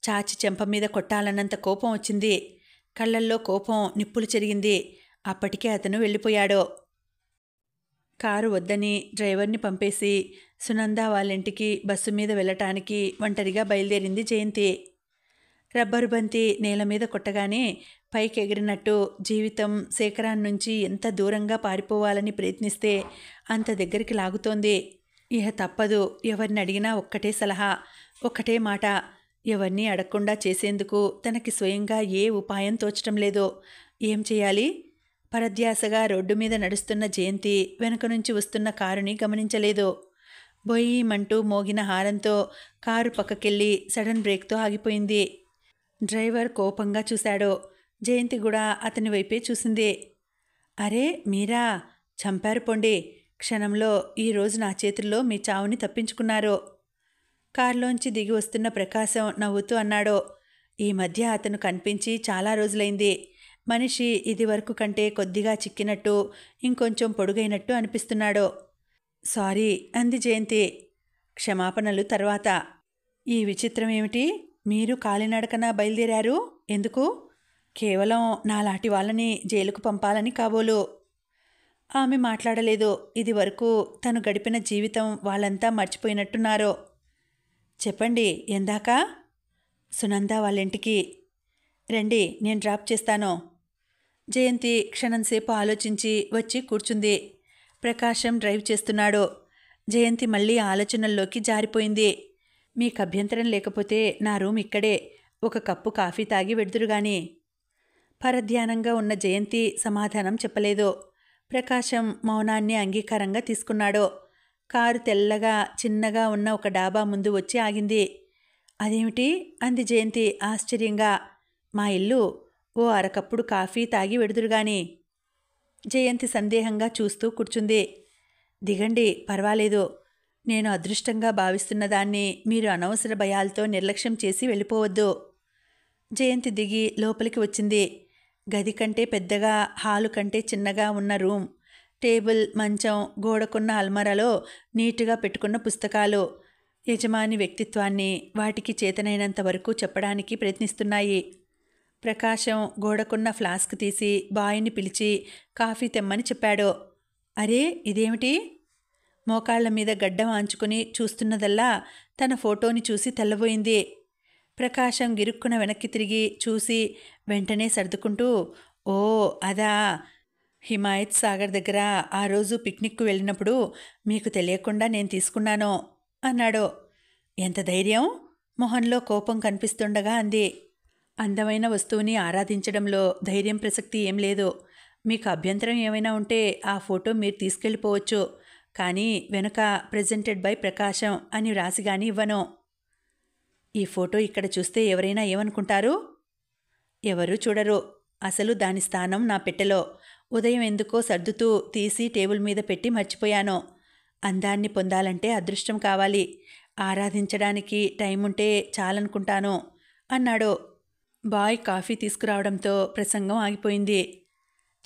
చాచి చెంప మీద కొట్టాలన్నంత కోపం వచ్చింది కళ్ళల్లో కోపం నిప్పులు చెరిగింది అప్పటికే అతను వెళ్ళిపోయాడు కారు వద్దని డ్రైవర్ని పంపేసి సునంద వాళ్ళ ఇంటికి బస్సు మీద వెళ్ళటానికి ఒంటరిగా బయలుదేరింది జయంతి రబ్బరు బంతి నేల మీద కొట్టగానే పైకి ఎగిరినట్టు జీవితం శేఖరాన్నించి నుంచి ఎంత దూరంగా పారిపోవాలని ప్రయత్నిస్తే అంత దగ్గరికి లాగుతోంది ఇహ తప్పదు ఎవరిని అడిగినా ఒక్కటే సలహా ఒక్కటే మాట ఎవరిని అడగకుండా చేసేందుకు తనకి స్వయంగా ఏ ఉపాయం తోచటం లేదో ఏం చేయాలి పరధ్యాసగా రోడ్డు మీద నడుస్తున్న జయంతి వెనుక నుంచి వస్తున్న కారుని గమనించలేదు బొయ్యమంటూ మోగిన హారంతో కారు పక్కకెళ్ళి సడన్ బ్రేక్తో ఆగిపోయింది డ్రైవర్ కోపంగా చూశాడు జయంతి కూడా అతని వైపే చూసింది అరే మీరా చంపారు పొండి క్షణంలో ఈరోజు నా చేతుల్లో మీ చావుని తప్పించుకున్నారు కారులోంచి దిగి వస్తున్న ప్రకాశం నవ్వుతూ అన్నాడు ఈ మధ్య అతను కనిపించి చాలా రోజులైంది మనిషి ఇదివరకు కంటే కొద్దిగా చిక్కినట్టు ఇంకొంచెం పొడుగైనట్టు అనిపిస్తున్నాడో సారీ అంది జయంతి క్షమాపణలు తర్వాత ఈ విచిత్రం ఏమిటి మీరు కాలినడకన బయలుదేరారు ఎందుకు కేవలం నాలాంటి వాళ్ళని జైలుకు పంపాలని కాబోలు ఆమె మాట్లాడలేదు ఇది వరకు తను గడిపిన జీవితం వాళ్ళంతా మర్చిపోయినట్టున్నారో చెప్పండి ఎందాక సునంద వాళ్ళ ఇంటికి రండి నేను డ్రాప్ చేస్తాను జయంతి క్షణంసేపు ఆలోచించి వచ్చి కూర్చుంది ప్రకాశం డ్రైవ్ చేస్తున్నాడు జయంతి మళ్ళీ ఆలోచనల్లోకి జారిపోయింది మీకు అభ్యంతరం లేకపోతే నా రూమ్ ఇక్కడే ఒక కప్పు కాఫీ తాగి వెడుదురుగాని పరధ్యానంగా ఉన్న జయంతి సమాధానం చెప్పలేదు ప్రకాశం మౌనాన్ని అంగీకారంగా తీసుకున్నాడు కారు తెల్లగా చిన్నగా ఉన్న ఒక డాబా ముందు వచ్చి ఆగింది అదేమిటి అంది జయంతి ఆశ్చర్యంగా మా ఇల్లు ఓ అరకప్పుడు కాఫీ తాగి వెడుదురుగాని జయంతి సందేహంగా చూస్తూ కూర్చుంది దిగండి పర్వాలేదు నేను అదృష్టంగా భావిస్తున్న దాన్ని మీరు అనవసర భయాలతో నిర్లక్ష్యం చేసి వెళ్ళిపోవద్దు జయంతి దిగి లోపలికి వచ్చింది గది కంటే పెద్దగా హాలు కంటే చిన్నగా ఉన్న రూమ్ టేబుల్ మంచం గోడకున్న అల్మరలో నీటుగా పెట్టుకున్న పుస్తకాలు యజమాని వ్యక్తిత్వాన్ని వాటికి చేతనైనంత వరకు చెప్పడానికి ప్రయత్నిస్తున్నాయి ప్రకాశం గోడకున్న ఫ్లాస్క్ తీసి బాయిని పిలిచి కాఫీ తెమ్మని చెప్పాడు అరే ఇదేమిటి మోకాళ్ల మీద గడ్డ వాంచుకుని చూస్తున్నదల్లా తన ఫోటోని చూసి తెల్లబోయింది ప్రకాశం గిరుక్కున వెనక్కి తిరిగి చూసి వెంటనే సర్దుకుంటూ ఓ అదా హిమాయత్ సాగర్ దగ్గర ఆ రోజు పిక్నిక్కు వెళ్ళినప్పుడు మీకు తెలియకుండా నేను తీసుకున్నాను అన్నాడు ఎంత ధైర్యం మొహన్లో కోపం కనిపిస్తుండగా అంది అందమైన వస్తువుని ఆరాధించడంలో ధైర్యం ప్రసక్తి ఏం లేదు మీకు అభ్యంతరం ఏమైనా ఉంటే ఆ ఫోటో మీరు తీసుకెళ్ళిపోవచ్చు కానీ వెనుక ప్రజెంటెడ్ బై ప్రకాశం అని రాసి కానీ ఇవ్వను ఈ ఫోటో ఇక్కడ చూస్తే ఎవరైనా ఏమనుకుంటారు ఎవరు చూడరు అసలు దాని స్థానం నా పెట్టెలో ఉదయం ఎందుకో సర్దుతూ తీసి టేబుల్ మీద పెట్టి మర్చిపోయాను అందాన్ని పొందాలంటే అదృష్టం కావాలి ఆరాధించడానికి టైం ఉంటే చాలనుకుంటాను అన్నాడు బాయ్ కాఫీ తీసుకురావడంతో ప్రసంగం ఆగిపోయింది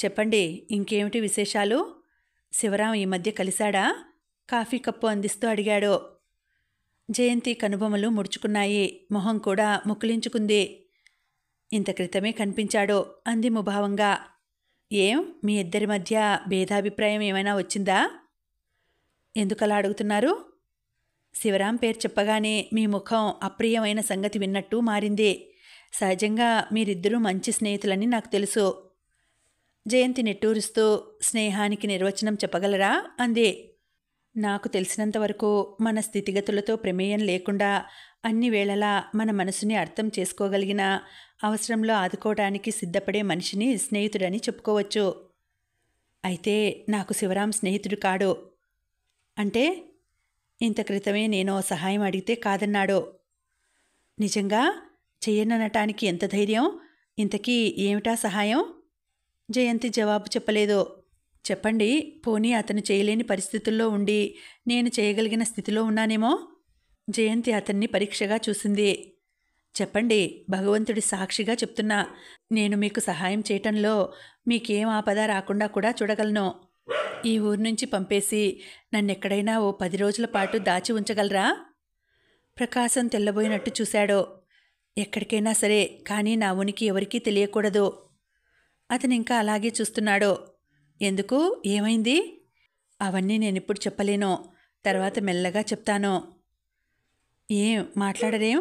చెప్పండి ఇంకేమిటి విశేషాలు శివరాం ఈ మధ్య కలిశాడా కాఫీ కప్పు అందిస్తూ అడిగాడు జయంతి కనుబొమ్మలు ముడుచుకున్నాయి మొహం కూడా ముక్కులించుకుంది ఇంత క్రితమే కనిపించాడు అంది ముభావంగా ఏం మీ ఇద్దరి మధ్య భేదాభిప్రాయం ఏమైనా వచ్చిందా ఎందుకలా అడుగుతున్నారు శివరాం పేరు చెప్పగానే మీ ముఖం అప్రియమైన సంగతి విన్నట్టు మారింది సహజంగా మీరిద్దరూ మంచి స్నేహితులని నాకు తెలుసు జయంతి నెట్టూరుస్తూ స్నేహానికి నిర్వచనం చెప్పగలరా అందే నాకు తెలిసినంతవరకు మన స్థితిగతులతో ప్రమేయం లేకుండా అన్ని వేళలా మన మనసుని అర్థం చేసుకోగలిగిన అవసరంలో ఆదుకోవడానికి సిద్ధపడే మనిషిని స్నేహితుడని చెప్పుకోవచ్చు అయితే నాకు శివరాం స్నేహితుడు కాడు అంటే ఇంత క్రితమే నేను సహాయం అడిగితే కాదన్నాడు నిజంగా చేయననటానికి ఎంత ధైర్యం ఇంతకీ ఏమిటా సహాయం జయంతి జవాబు చెప్పలేదు చెప్పండి పోనీ అతను చేయలేని పరిస్థితుల్లో ఉండి నేను చేయగలిగిన స్థితిలో ఉన్నానేమో జయంతి అతన్ని పరీక్షగా చూసింది చెప్పండి భగవంతుడి సాక్షిగా చెప్తున్నా నేను మీకు సహాయం చేయటంలో మీకేం ఆపద రాకుండా కూడా చూడగలను ఈ ఊరు నుంచి పంపేసి నన్నెక్కడైనా ఓ పది రోజుల పాటు దాచి ఉంచగలరా ప్రకాశం తెల్లబోయినట్టు చూశాడో ఎక్కడికైనా సరే కానీ నా ఉనికి ఎవరికీ తెలియకూడదు అతని ఇంకా అలాగే చూస్తున్నాడో ఎందుకు ఏమైంది అవన్నీ నేను ఇప్పుడు చెప్పలేను తర్వాత మెల్లగా చెప్తాను ఏం మాట్లాడరేం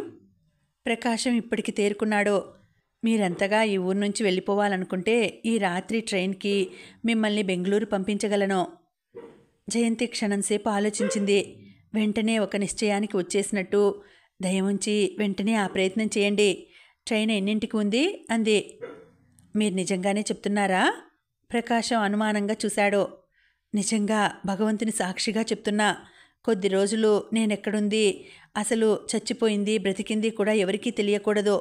ప్రకాశం ఇప్పటికి తేరుకున్నాడో మీరంతగా ఈ ఊరు నుంచి వెళ్ళిపోవాలనుకుంటే ఈ రాత్రి ట్రైన్కి మిమ్మల్ని బెంగళూరు పంపించగలను జయంతి క్షణంసేపు ఆలోచించింది వెంటనే ఒక నిశ్చయానికి వచ్చేసినట్టు దయముంచి వెంటనే ఆ ప్రయత్నం చేయండి ట్రైన్ ఎన్నింటికి ఉంది అంది మీరు నిజంగానే చెప్తున్నారా ప్రకాశం అనుమానంగా చూశాడు నిజంగా భగవంతుని సాక్షిగా చెప్తున్నా కొద్ది రోజులు నేనెక్కడుంది అసలు చచ్చిపోయింది బ్రతికింది కూడా ఎవరికీ తెలియకూడదు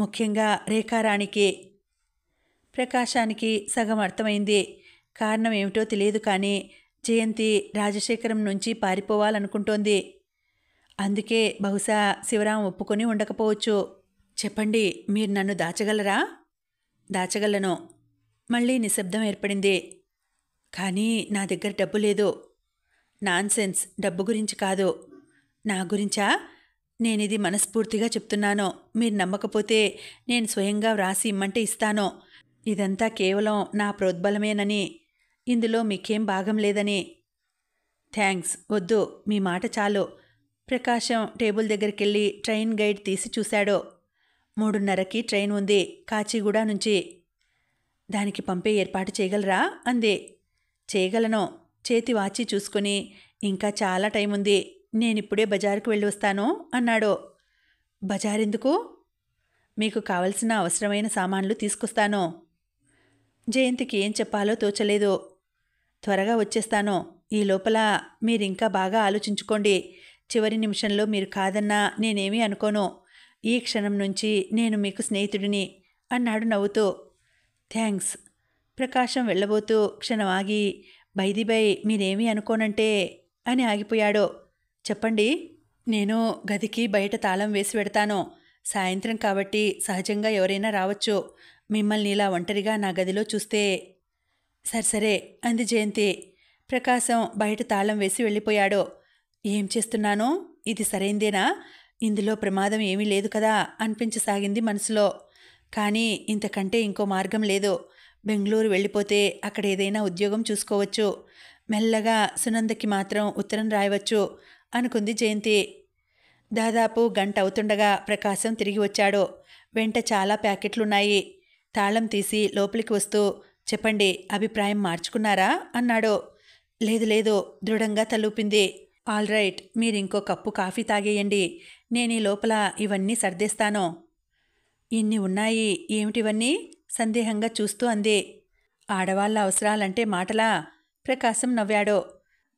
ముఖ్యంగా రేఖారాణికి ప్రకాశానికి సగం అర్థమైంది కారణం ఏమిటో తెలియదు కానీ జయంతి రాజశేఖరం నుంచి పారిపోవాలనుకుంటోంది అందుకే బహుశా శివరాం ఒప్పుకొని ఉండకపోవచ్చు చెప్పండి మీరు నన్ను దాచగలరా దాచగలను మళ్ళీ నిశ్శబ్దం ఏర్పడింది కానీ నా దగ్గర డబ్బు లేదు నాన్సెన్స్ డబ్బు గురించి కాదు నా గురించా నేనిది మనస్ఫూర్తిగా చెప్తున్నాను మీరు నమ్మకపోతే నేను స్వయంగా వ్రాసి ఇమ్మంటే ఇస్తాను ఇదంతా కేవలం నా ప్రోద్బలమేనని ఇందులో మీకేం భాగం లేదని థ్యాంక్స్ వద్దు మీ మాట చాలు ప్రకాశం టేబుల్ దగ్గరికి వెళ్ళి ట్రైన్ గైడ్ తీసి చూశాడు మూడున్నరకి ట్రైన్ ఉంది కాచిగూడ నుంచి దానికి పంపే ఏర్పాటు చేయగలరా అంది చేయగలను చేతి వాచి చూసుకుని ఇంకా చాలా టైం ఉంది నేనిప్పుడే బజారుకు వెళ్ళి వస్తాను అన్నాడు బజారెందుకు మీకు కావలసిన అవసరమైన సామాన్లు తీసుకొస్తాను జయంతికి ఏం చెప్పాలో తోచలేదు త్వరగా వచ్చేస్తాను ఈ లోపల మీరింకా బాగా ఆలోచించుకోండి చివరి నిమిషంలో మీరు కాదన్నా నేనేమీ అనుకోను ఈ క్షణం నుంచి నేను మీకు స్నేహితుడిని అన్నాడు నవ్వుతూ థ్యాంక్స్ ప్రకాశం వెళ్ళబోతూ క్షణం ఆగి బైదిబై మీరేమీ అనుకోనంటే అని ఆగిపోయాడు చెప్పండి నేను గదికి బయట తాళం వేసి పెడతాను సాయంత్రం కాబట్టి సహజంగా ఎవరైనా రావచ్చు మిమ్మల్ని ఇలా ఒంటరిగా నా గదిలో చూస్తే సరే సరే అంది జయంతి ప్రకాశం బయట తాళం వేసి వెళ్ళిపోయాడు ఏం చేస్తున్నానో ఇది సరైందేనా ఇందులో ప్రమాదం ఏమీ లేదు కదా అనిపించసాగింది మనసులో కానీ ఇంతకంటే ఇంకో మార్గం లేదు బెంగళూరు వెళ్ళిపోతే అక్కడ ఏదైనా ఉద్యోగం చూసుకోవచ్చు మెల్లగా సునందకి మాత్రం ఉత్తరం రాయవచ్చు అనుకుంది జయంతి దాదాపు గంట అవుతుండగా ప్రకాశం తిరిగి వచ్చాడు వెంట చాలా ప్యాకెట్లున్నాయి తాళం తీసి లోపలికి వస్తూ చెప్పండి అభిప్రాయం మార్చుకున్నారా అన్నాడు లేదు లేదు దృఢంగా తలూపింది ఆల్ రైట్ మీరు ఇంకో కప్పు కాఫీ తాగేయండి నేను ఈ లోపల ఇవన్నీ సర్దేస్తాను ఇన్ని ఉన్నాయి ఏమిటివన్నీ సందేహంగా చూస్తూ అంది ఆడవాళ్ళ అవసరాలంటే మాటలా ప్రకాశం నవ్వాడు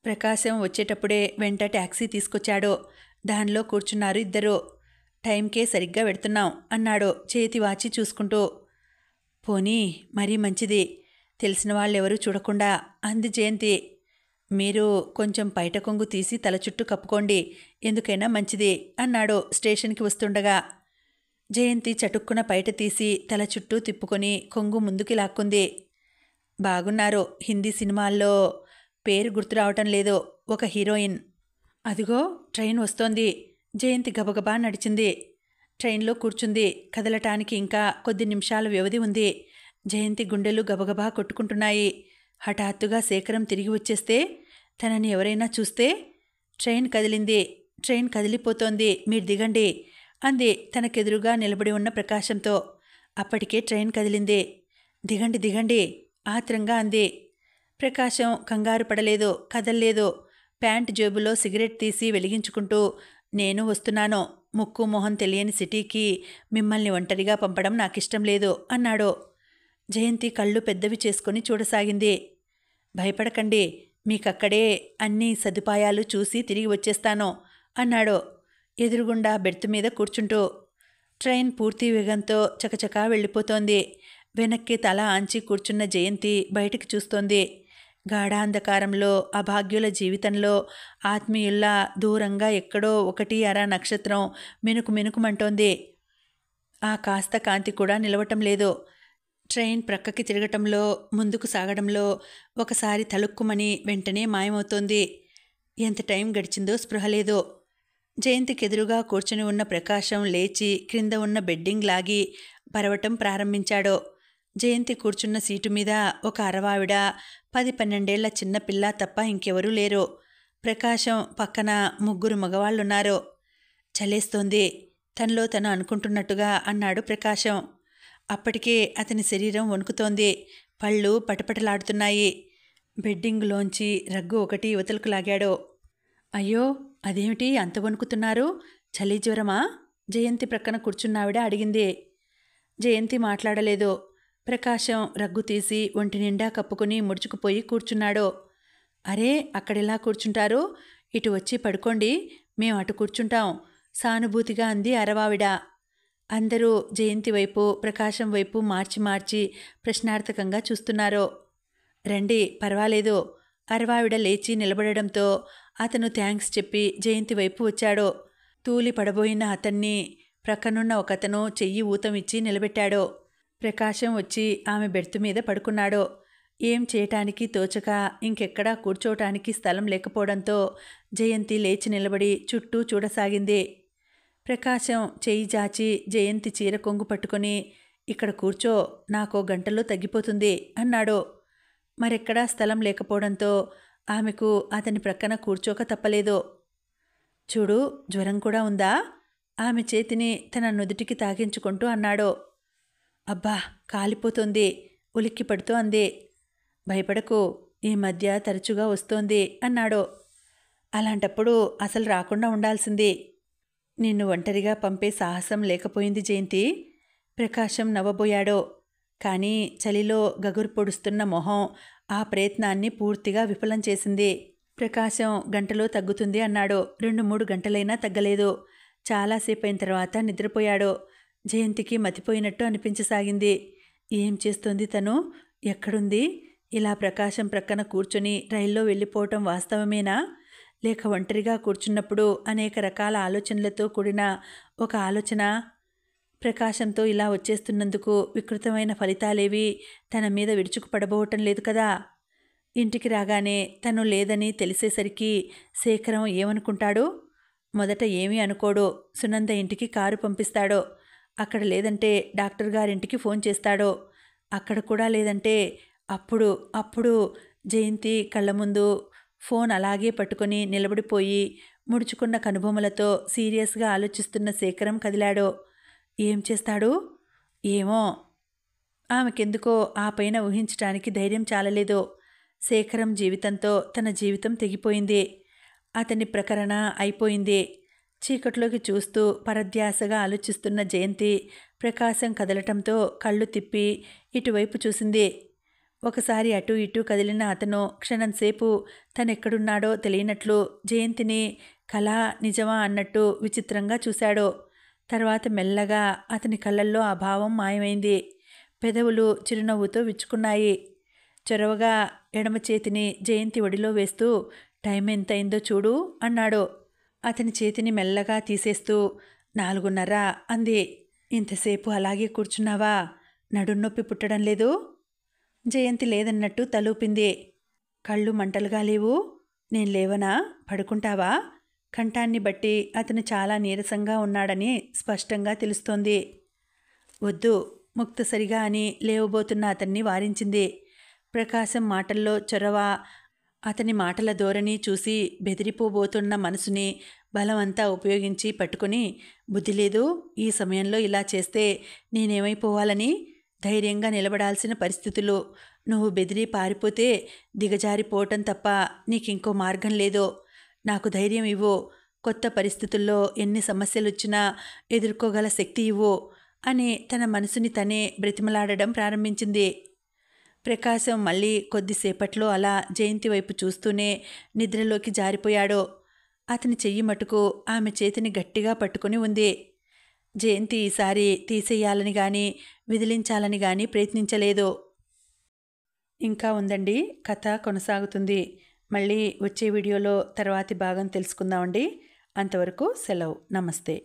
ప్రకాశం వచ్చేటప్పుడే వెంట ట్యాక్సీ తీసుకొచ్చాడు దానిలో కూర్చున్నారు ఇద్దరు టైంకే సరిగ్గా పెడుతున్నాం అన్నాడు చేతి వాచి చూసుకుంటూ పోనీ మరీ మంచిది తెలిసిన వాళ్ళెవరూ చూడకుండా అంది జయంతి మీరు కొంచెం బయట కొంగు తీసి తల చుట్టూ కప్పుకోండి ఎందుకైనా మంచిది అన్నాడు స్టేషన్కి వస్తుండగా జయంతి చటుక్కున బయట తీసి తల చుట్టూ తిప్పుకొని కొంగు ముందుకి లాక్కుంది బాగున్నారు హిందీ సినిమాల్లో పేరు గుర్తు రావటం లేదు ఒక హీరోయిన్ అదిగో ట్రైన్ వస్తోంది జయంతి గబగబా నడిచింది ట్రైన్లో కూర్చుంది కదలటానికి ఇంకా కొద్ది నిమిషాల వ్యవధి ఉంది జయంతి గుండెలు గబగబా కొట్టుకుంటున్నాయి హఠాత్తుగా శేఖరం తిరిగి వచ్చేస్తే తనని ఎవరైనా చూస్తే ట్రైన్ కదిలింది ట్రైన్ కదిలిపోతోంది మీరు దిగండి అంది తనకెదురుగా నిలబడి ఉన్న ప్రకాశంతో అప్పటికే ట్రైన్ కదిలింది దిగండి దిగండి ఆత్రంగా అంది ప్రకాశం కంగారు పడలేదు కదల్లేదు ప్యాంట్ జేబులో సిగరెట్ తీసి వెలిగించుకుంటూ నేను వస్తున్నాను ముక్కు మొహం తెలియని సిటీకి మిమ్మల్ని ఒంటరిగా పంపడం నాకిష్టం లేదు అన్నాడు జయంతి కళ్ళు పెద్దవి చేసుకుని చూడసాగింది భయపడకండి మీకక్కడే అన్ని సదుపాయాలు చూసి తిరిగి వచ్చేస్తాను అన్నాడు ఎదురుగుండా బెర్త్ మీద కూర్చుంటూ ట్రైన్ పూర్తి వేగంతో చకచకా వెళ్ళిపోతోంది వెనక్కి తల ఆంచి కూర్చున్న జయంతి బయటికి చూస్తోంది గాఢాంధకారంలో అభాగ్యుల జీవితంలో ఆత్మీయుల్లా దూరంగా ఎక్కడో ఒకటి అర నక్షత్రం మెనుకు మెనుకుమంటోంది ఆ కాస్త కాంతి కూడా నిలవటం లేదు ట్రైన్ ప్రక్కకి తిరగటంలో ముందుకు సాగడంలో ఒకసారి తలుక్కుమని వెంటనే మాయమవుతోంది ఎంత టైం గడిచిందో స్పృహ లేదో జయంతికి ఎదురుగా కూర్చుని ఉన్న ప్రకాశం లేచి క్రింద ఉన్న బెడ్డింగ్ లాగి పరవటం ప్రారంభించాడో జయంతి కూర్చున్న సీటు మీద ఒక అరవావిడ పది పన్నెండేళ్ల చిన్నపిల్ల తప్ప ఇంకెవరూ లేరు ప్రకాశం పక్కన ముగ్గురు మగవాళ్లున్నారో చలేస్తోంది తనలో తను అనుకుంటున్నట్టుగా అన్నాడు ప్రకాశం అప్పటికే అతని శరీరం వణుకుతోంది పళ్ళు పటపటలాడుతున్నాయి బెడ్డింగ్లోంచి రగ్గు ఒకటి యువతలకు లాగాడు అయ్యో అదేమిటి అంత వణుకుతున్నారు చలి జ్వరమా జయంతి ప్రక్కన కూర్చున్నావిడ అడిగింది జయంతి మాట్లాడలేదు ప్రకాశం రగ్గు తీసి ఒంటి నిండా కప్పుకుని ముడుచుకుపోయి కూర్చున్నాడు అరే అక్కడెలా కూర్చుంటారు ఇటు వచ్చి పడుకోండి మేము అటు కూర్చుంటాం సానుభూతిగా అంది అరవావిడ అందరూ జయంతి వైపు ప్రకాశం వైపు మార్చి మార్చి ప్రశ్నార్థకంగా చూస్తున్నారో రండి పర్వాలేదు అరవావిడ లేచి నిలబడడంతో అతను థ్యాంక్స్ చెప్పి జయంతి వైపు వచ్చాడో తూలి పడబోయిన అతన్ని ప్రక్కనున్న ఒకతను చెయ్యి ఊతం ఇచ్చి నిలబెట్టాడో ప్రకాశం వచ్చి ఆమె బెర్త్ మీద పడుకున్నాడో ఏం చేయటానికి తోచక ఇంకెక్కడా కూర్చోటానికి స్థలం లేకపోవడంతో జయంతి లేచి నిలబడి చుట్టూ చూడసాగింది ప్రకాశం చేయి జాచి జయంతి చీర కొంగు పట్టుకొని ఇక్కడ కూర్చో నాకో గంటలో తగ్గిపోతుంది అన్నాడు మరెక్కడా స్థలం లేకపోవడంతో ఆమెకు అతని ప్రక్కన కూర్చోక తప్పలేదు చూడు జ్వరం కూడా ఉందా ఆమె చేతిని తన నుదుటికి తాగించుకుంటూ అన్నాడు అబ్బా కాలిపోతుంది ఉలిక్కి పడుతూ అంది భయపడకు ఈ మధ్య తరచుగా వస్తోంది అన్నాడు అలాంటప్పుడు అసలు రాకుండా ఉండాల్సింది నిన్ను ఒంటరిగా పంపే సాహసం లేకపోయింది జయంతి ప్రకాశం నవ్వబోయాడో కానీ చలిలో గగురు పొడుస్తున్న మొహం ఆ ప్రయత్నాన్ని పూర్తిగా విఫలం చేసింది ప్రకాశం గంటలో తగ్గుతుంది అన్నాడు రెండు మూడు గంటలైనా తగ్గలేదు చాలాసేపు అయిన తర్వాత నిద్రపోయాడు జయంతికి మతిపోయినట్టు అనిపించసాగింది ఏం చేస్తుంది తను ఎక్కడుంది ఇలా ప్రకాశం ప్రక్కన కూర్చొని రైల్లో వెళ్ళిపోవటం వాస్తవమేనా లేక ఒంటరిగా కూర్చున్నప్పుడు అనేక రకాల ఆలోచనలతో కూడిన ఒక ఆలోచన ప్రకాశంతో ఇలా వచ్చేస్తున్నందుకు వికృతమైన ఫలితాలేవి తన మీద విడుచుకుపడబోవటం లేదు కదా ఇంటికి రాగానే తను లేదని తెలిసేసరికి శేఖరం ఏమనుకుంటాడు మొదట ఏమీ అనుకోడో సునంద ఇంటికి కారు పంపిస్తాడో అక్కడ లేదంటే డాక్టర్ గారింటికి ఫోన్ చేస్తాడో అక్కడ కూడా లేదంటే అప్పుడు అప్పుడు జయంతి కళ్ళ ముందు ఫోన్ అలాగే పట్టుకుని నిలబడిపోయి ముడుచుకున్న కనుబొమ్మలతో సీరియస్గా ఆలోచిస్తున్న శేఖరం కదిలాడో ఏం చేస్తాడు ఏమో ఆమెకెందుకో ఆ పైన ఊహించటానికి ధైర్యం చాలలేదు శేఖరం జీవితంతో తన జీవితం తెగిపోయింది అతని ప్రకరణ అయిపోయింది చీకట్లోకి చూస్తూ పరధ్యాసగా ఆలోచిస్తున్న జయంతి ప్రకాశం కదలటంతో కళ్ళు తిప్పి ఇటువైపు చూసింది ఒకసారి అటు ఇటు కదిలిన అతను క్షణంసేపు తనెక్కడున్నాడో తెలియనట్లు జయంతిని కళా నిజమా అన్నట్టు విచిత్రంగా చూశాడు తర్వాత మెల్లగా అతని కళ్ళల్లో ఆ భావం మాయమైంది పెదవులు చిరునవ్వుతో విచ్చుకున్నాయి చొరవగా ఎడమ చేతిని జయంతి ఒడిలో వేస్తూ టైం ఎంతైందో చూడు అన్నాడు అతని చేతిని మెల్లగా తీసేస్తూ నాలుగున్నర అంది ఇంతసేపు అలాగే కూర్చున్నావా నడున్నొప్పి పుట్టడం లేదు జయంతి లేదన్నట్టు తలూపింది కళ్ళు మంటలుగా లేవు నేను లేవనా పడుకుంటావా కంఠాన్ని బట్టి అతను చాలా నీరసంగా ఉన్నాడని స్పష్టంగా తెలుస్తోంది వద్దు సరిగా అని లేవబోతున్న అతన్ని వారించింది ప్రకాశం మాటల్లో చొరవ అతని మాటల ధోరణి చూసి బెదిరిపోబోతున్న మనసుని బలమంతా ఉపయోగించి పట్టుకుని బుద్ధి లేదు ఈ సమయంలో ఇలా చేస్తే నేనేమైపోవాలని ధైర్యంగా నిలబడాల్సిన పరిస్థితులు నువ్వు బెదిరి పారిపోతే దిగజారిపోవటం తప్ప నీకింకో మార్గం లేదో నాకు ధైర్యం ఇవ్వు కొత్త పరిస్థితుల్లో ఎన్ని సమస్యలు వచ్చినా ఎదుర్కోగల శక్తి ఇవ్వు అని తన మనసుని తనే బ్రతిమలాడడం ప్రారంభించింది ప్రకాశం మళ్ళీ కొద్దిసేపట్లో అలా జయంతి వైపు చూస్తూనే నిద్రలోకి జారిపోయాడు అతని చెయ్యి మటుకు ఆమె చేతిని గట్టిగా పట్టుకుని ఉంది జయంతి ఈసారి తీసేయాలని కానీ విదిలించాలని కానీ ప్రయత్నించలేదు ఇంకా ఉందండి కథ కొనసాగుతుంది మళ్ళీ వచ్చే వీడియోలో తర్వాతి భాగం తెలుసుకుందామండి అంతవరకు సెలవు నమస్తే